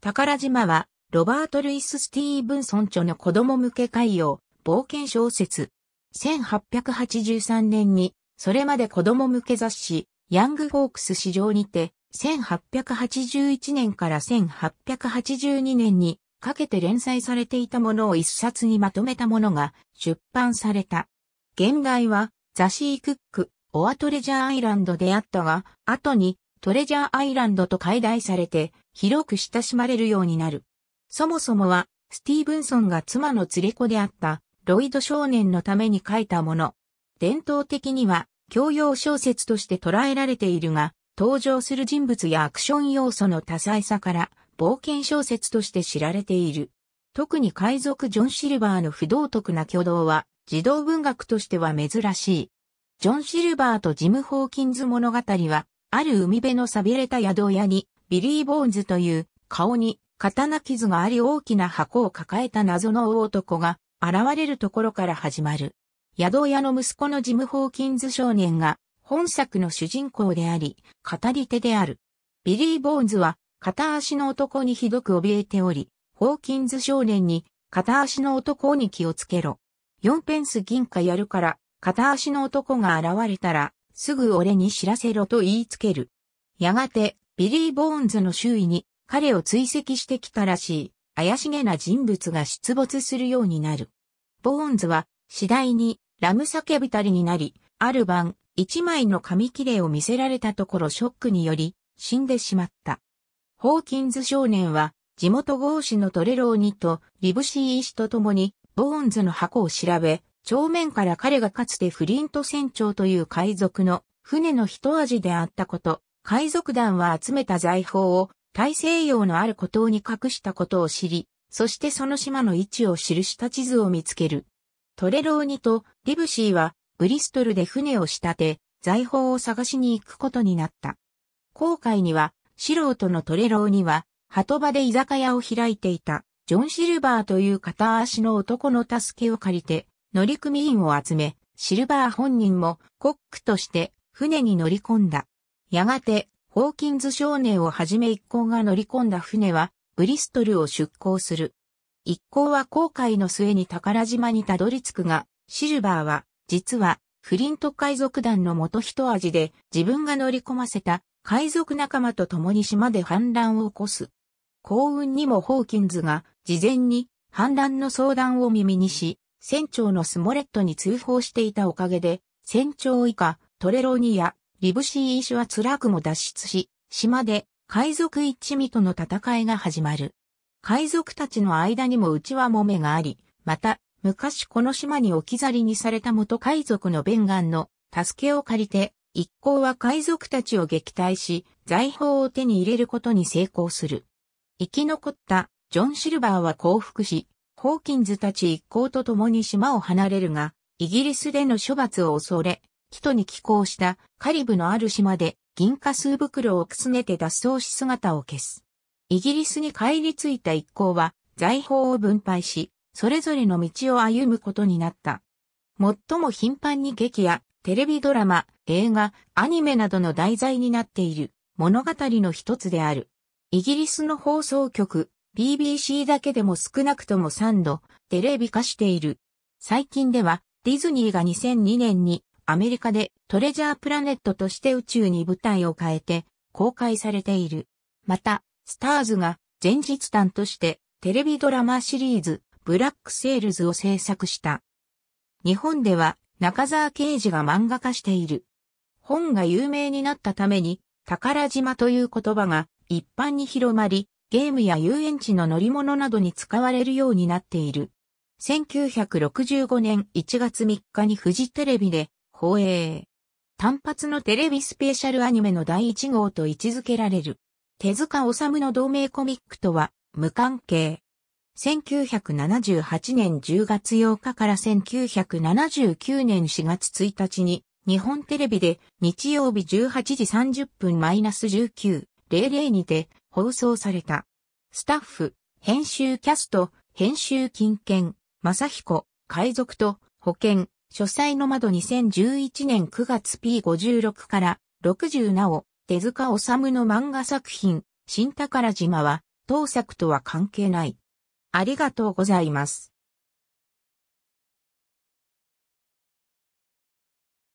宝島は、ロバート・ルイス・スティーブンソン著の子供向け海洋、冒険小説。1883年に、それまで子供向け雑誌、ヤング・フォークス市場にて、1881年から1882年にかけて連載されていたものを一冊にまとめたものが出版された。現代は、ザシー・クック、オアトレジャーアイランドであったが、後にトレジャーアイランドと解題されて、広く親しまれるようになる。そもそもは、スティーブンソンが妻の連れ子であった、ロイド少年のために書いたもの。伝統的には、教養小説として捉えられているが、登場する人物やアクション要素の多彩さから、冒険小説として知られている。特に海賊ジョン・シルバーの不道徳な挙動は、児童文学としては珍しい。ジョン・シルバーとジム・ホーキンズ物語は、ある海辺の錆びれた宿屋に、ビリー・ボーンズという、顔に、刀傷があり大きな箱を抱えた謎の大男が、現れるところから始まる。宿屋の息子のジム・ホーキンズ少年が、本作の主人公であり、語り手である。ビリー・ボーンズは、片足の男にひどく怯えており、ホーキンズ少年に、片足の男に気をつけろ。4ペンス銀貨やるから、片足の男が現れたら、すぐ俺に知らせろと言いつける。やがて、ビリー・ボーンズの周囲に彼を追跡してきたらしい、怪しげな人物が出没するようになる。ボーンズは次第にラム叫びたりになり、ある晩、一枚の紙切れを見せられたところショックにより、死んでしまった。ホーキンズ少年は、地元豪子のトレローニとリブシー医師と共に、ボーンズの箱を調べ、正面から彼がかつてフリント船長という海賊の船の一味であったこと、海賊団は集めた財宝を大西洋のある孤島に隠したことを知り、そしてその島の位置を記した地図を見つける。トレローニとリブシーはブリストルで船を仕立て、財宝を探しに行くことになった。航海には、素人のトレローニは、鳩場で居酒屋を開いていた、ジョン・シルバーという片足の男の助けを借りて、乗組員を集め、シルバー本人もコックとして船に乗り込んだ。やがて、ホーキンズ少年をはじめ一行が乗り込んだ船は、ブリストルを出港する。一行は航海の末に宝島にたどり着くが、シルバーは、実は、フリント海賊団の元一味で自分が乗り込ませた海賊仲間と共に島で反乱を起こす。幸運にもホーキンズが事前に反乱の相談を耳にし、船長のスモレットに通報していたおかげで、船長以下、トレローニやリブシー・イシュは辛くも脱出し、島で海賊一味との戦いが始まる。海賊たちの間にも内輪もめがあり、また、昔この島に置き去りにされた元海賊の弁願の助けを借りて、一行は海賊たちを撃退し、財宝を手に入れることに成功する。生き残ったジョン・シルバーは降伏し、ホーキンズたち一行と共に島を離れるが、イギリスでの処罰を恐れ、キトに寄港したカリブのある島で銀貨数袋をくすねて脱走し姿を消す。イギリスに帰り着いた一行は財宝を分配し、それぞれの道を歩むことになった。最も頻繁に劇やテレビドラマ、映画、アニメなどの題材になっている物語の一つである。イギリスの放送局、BBC だけでも少なくとも3度テレビ化している。最近ではディズニーが2002年にアメリカでトレジャープラネットとして宇宙に舞台を変えて公開されている。また、スターズが前日譚としてテレビドラマシリーズブラックセールズを制作した。日本では中沢啓治が漫画化している。本が有名になったために宝島という言葉が一般に広まり、ゲームや遊園地の乗り物などに使われるようになっている。1965年1月3日にフジテレビで放映。単発のテレビスペシャルアニメの第1号と位置づけられる。手塚治虫の同名コミックとは無関係。1978年10月8日から1979年4月1日に日本テレビで日曜日18時30分 -1900 にて放送された。スタッフ、編集キャスト、編集金券、正彦、海賊と、保険、書斎の窓2011年9月 P56 から60なお、手塚治虫の漫画作品、新宝島は、当作とは関係ない。ありがとうございます。